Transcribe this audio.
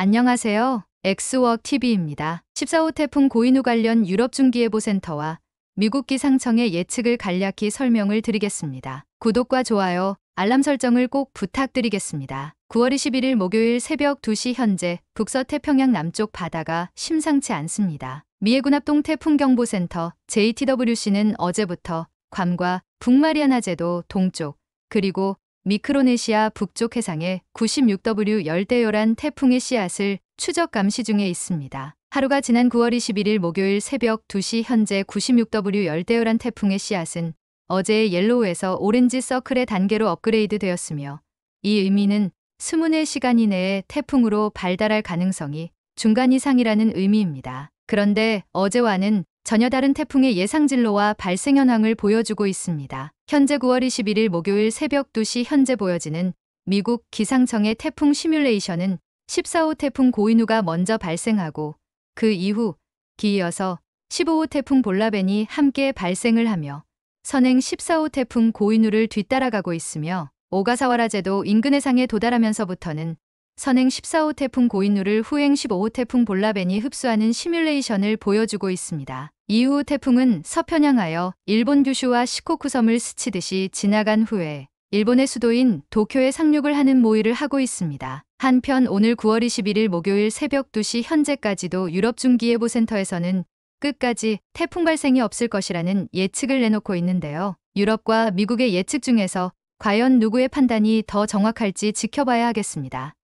안녕하세요. 엑스워크 TV입니다. 14호 태풍 고인우 관련 유럽 중기예보센터와 미국 기상청의 예측을 간략히 설명을 드리겠습니다. 구독과 좋아요, 알람 설정을 꼭 부탁드리겠습니다. 9월 21일 목요일 새벽 2시 현재 북서 태평양 남쪽 바다가 심상치 않습니다. 미해군 합동 태풍경보센터 JTWC는 어제부터 괌과 북마리아나제도 동쪽 그리고 미크로네시아 북쪽 해상에 96W 열대요란 태풍의 씨앗을 추적 감시 중에 있습니다. 하루가 지난 9월 21일 목요일 새벽 2시 현재 96W 열대요란 태풍의 씨앗은 어제 옐로우에서 오렌지 서클의 단계로 업그레이드 되었으며 이 의미는 24시간 이내에 태풍으로 발달할 가능성이 중간 이상이라는 의미입니다. 그런데 어제와는 전혀 다른 태풍의 예상 진로와 발생 현황을 보여주고 있습니다. 현재 9월 21일 목요일 새벽 2시 현재 보여지는 미국 기상청의 태풍 시뮬레이션은 14호 태풍 고인우가 먼저 발생하고 그 이후 기이어서 15호 태풍 볼라벤이 함께 발생을 하며 선행 14호 태풍 고인우를 뒤따라가고 있으며 오가사와라 제도 인근 해상에 도달하면서부터는 선행 14호 태풍 고인우를 후행 15호 태풍 볼라벤이 흡수하는 시뮬레이션을 보여주고 있습니다. 이후 태풍은 서편향하여 일본 규슈와 시코쿠 섬을 스치듯이 지나간 후에 일본의 수도인 도쿄에 상륙을 하는 모의를 하고 있습니다. 한편 오늘 9월 21일 목요일 새벽 2시 현재까지도 유럽 중기예보센터에서는 끝까지 태풍 발생이 없을 것이라는 예측을 내놓고 있는데요. 유럽과 미국의 예측 중에서 과연 누구의 판단이 더 정확할지 지켜봐야 하겠습니다.